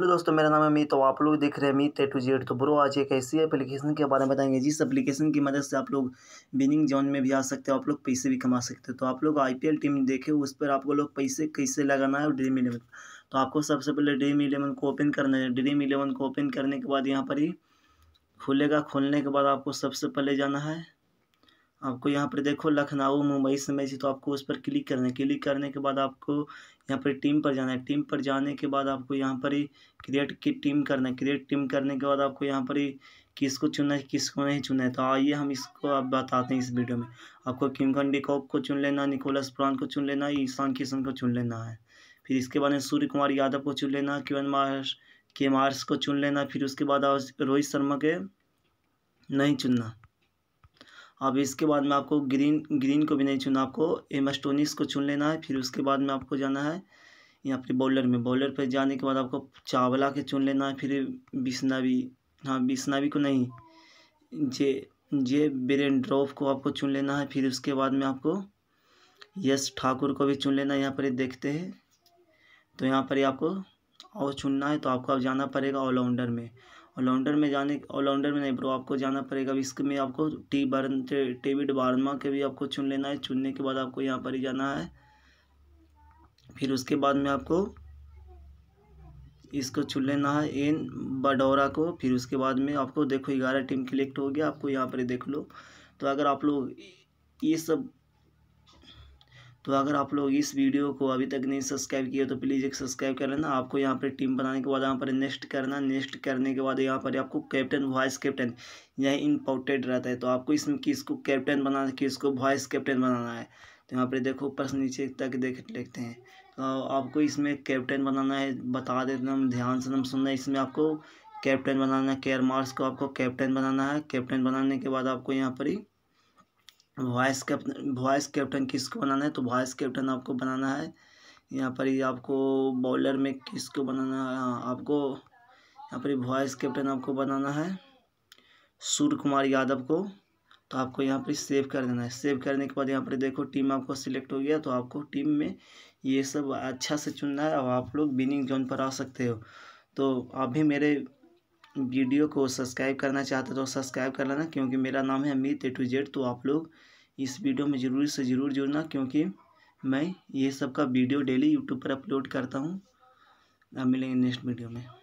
hello दोस्तों मेरा नाम है अमित तो आप लोग देख रहे हैं अमित ए टू जेड तो ब्रो आज एक ऐसी एप्लीकेशन के बारे में बताएंगे जिस एप्लीकेशन की मदद से आप लोग विनिंग जोन में भी आ सकते हो आप लोग पैसे भी कमा सकते हो तो आप लोग आईपीएल टीम देखे उस पर आपको लोग पैसे कैसे लगाना है और ड्रीम इलेवन तो आपको सबसे पहले ड्रीम इलेवन को ओपन करना है ड्रीम इलेवन को ओपन करने के बाद यहाँ पर ही खुलेगा खोलने के बाद आपको सबसे पहले जाना है आपको यहाँ पर देखो लखनऊ मुंबई से तो आपको उस पर क्लिक करना है क्लिक करने के बाद आपको यहाँ पर टीम पर जाना है टीम पर जाने के बाद आपको यहाँ पर ही क्रिएट की टीम करना है क्रिएट टीम करने के बाद आपको यहाँ पर ही किसको चुनना है किसको नहीं चुनना है तो आइए हम इसको आप बताते हैं इस वीडियो में आपको किमकन डिकॉक को चुन लेना निकोलस पुरान को चुन लेना ईशान किशन को चुन लेना है फिर इसके बाद में सूर्य कुमार यादव को चुन लेना किवन मार्स के मार्स को चुन लेना फिर उसके बाद रोहित शर्मा के नहीं चुनना अब इसके बाद में आपको ग्रीन ग्रीन को भी नहीं चुनना आपको एमस्टोनिस को चुन लेना है फिर उसके बाद में आपको जाना है यहाँ पर बॉलर में बॉलर पर जाने के बाद आपको चावला के चुन लेना है फिर बिस्नावी हाँ बिस्नावी को नहीं जे जे ब्रेन ड्रॉप को आपको चुन लेना है फिर उसके बाद में आपको यश ठाकुर को भी चुन लेना है यहाँ पर देखते हैं तो यहाँ पर आपको और चुनना है तो आपको अब जाना पड़ेगा ऑलराउंडर में ऑलराउंडर में जाने ऑलराउंडर में नहीं ब्रो आपको जाना पड़ेगा इसके में आपको टी बर्न डेविड बार्मा के भी आपको चुन लेना है चुनने के बाद आपको यहाँ पर ही जाना है फिर उसके बाद में आपको इसको चुन लेना है एन बडोरा को फिर उसके बाद में आपको देखो ग्यारह टीम क्लेक्ट हो गया आपको यहाँ पर ही देख लो तो अगर आप लोग ये सब तो अगर आप लोग इस वीडियो को अभी तक नहीं सब्सक्राइब किया तो प्लीज़ एक सब्सक्राइब कर लेना आपको यहाँ पर टीम बनाने के बाद यहाँ पर नेक्स्ट करना नेक्स्ट करने के बाद यहाँ पर आपको कैप्टन वाइस कैप्टन यह इम्पोर्टेंट रहता है तो आपको इसमें किसको कैप्टन बनाना किसको वाइस कैप्टन बनाना है तो यहाँ पर देखो ऊपर नीचे तक देख लेते हैं तो आपको इसमें कैप्टन बनाना है बता देते हम ध्यान से हम सुनना इसमें आपको कैप्टन बनाना है केयर मार्स को आपको कैप्टन बनाना है कैप्टन बनाने के बाद आपको यहाँ पर ही वॉइस कैप्टन वॉइस कैप्टन किसको बनाना है तो वॉइस कैप्टन आपको बनाना है यहाँ पर ही आपको बॉलर में किसको बनाना है हाँ आपको यहाँ पर वॉइस कैप्टन आपको बनाना है सूर्य कुमार यादव को तो आपको यहाँ पर सेव कर देना है सेव करने के बाद यहाँ पर देखो टीम आपको सिलेक्ट हो गया तो आपको टीम में ये सब अच्छा से चुनना है और आप लोग विनिंग जोन पर आ सकते हो तो आप भी मेरे वीडियो को सब्सक्राइब करना चाहते तो सब्सक्राइब कर लेना क्योंकि मेरा नाम है अमित ए टू जेड तो आप लोग इस वीडियो में ज़रूर से ज़रूर जुड़ना क्योंकि मैं ये सब का वीडियो डेली यूट्यूब पर अपलोड करता हूँ अब मिलेंगे नेक्स्ट वीडियो में